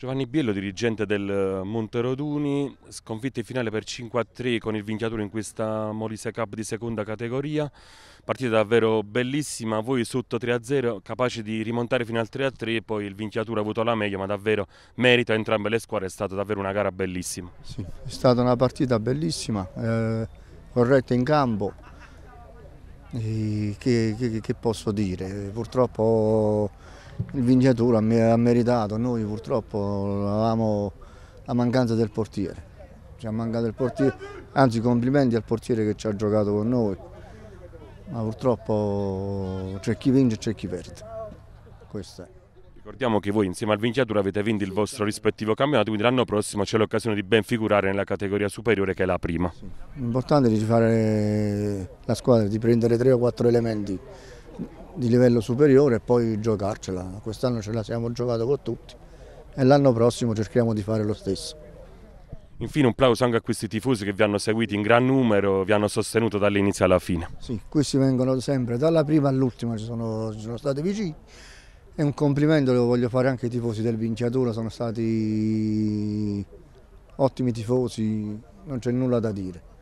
Giovanni Biello, dirigente del eh, Monteroduni, sconfitta in finale per 5-3 con il Vinchiatore in questa Molise Cup di seconda categoria. Partita davvero bellissima, voi sotto 3-0, capaci di rimontare fino al 3-3, poi il Vinchiatore ha avuto la meglio, ma davvero merita entrambe le squadre, è stata davvero una gara bellissima. Sì, è stata una partita bellissima, eh, corretta in campo, e che, che, che posso dire, purtroppo il Vingiatura ha meritato, noi purtroppo avevamo la mancanza del portiere, ci ha mancato il portiere, anzi complimenti al portiere che ci ha giocato con noi, ma purtroppo c'è chi vince e c'è chi perde, questo è. Ricordiamo che voi insieme al Vinciatura avete vinto il vostro rispettivo campionato, quindi l'anno prossimo c'è l'occasione di ben figurare nella categoria superiore che è la prima. L'importante è di fare la squadra, di prendere tre o quattro elementi di livello superiore e poi giocarcela. Quest'anno ce la siamo giocata con tutti e l'anno prossimo cerchiamo di fare lo stesso. Infine un plauso anche a questi tifosi che vi hanno seguiti in gran numero, vi hanno sostenuto dall'inizio alla fine. Sì, questi vengono sempre, dalla prima all'ultima ci sono, ci sono stati vicini e un complimento lo voglio fare anche ai tifosi del Vinciatura, sono stati ottimi tifosi, non c'è nulla da dire.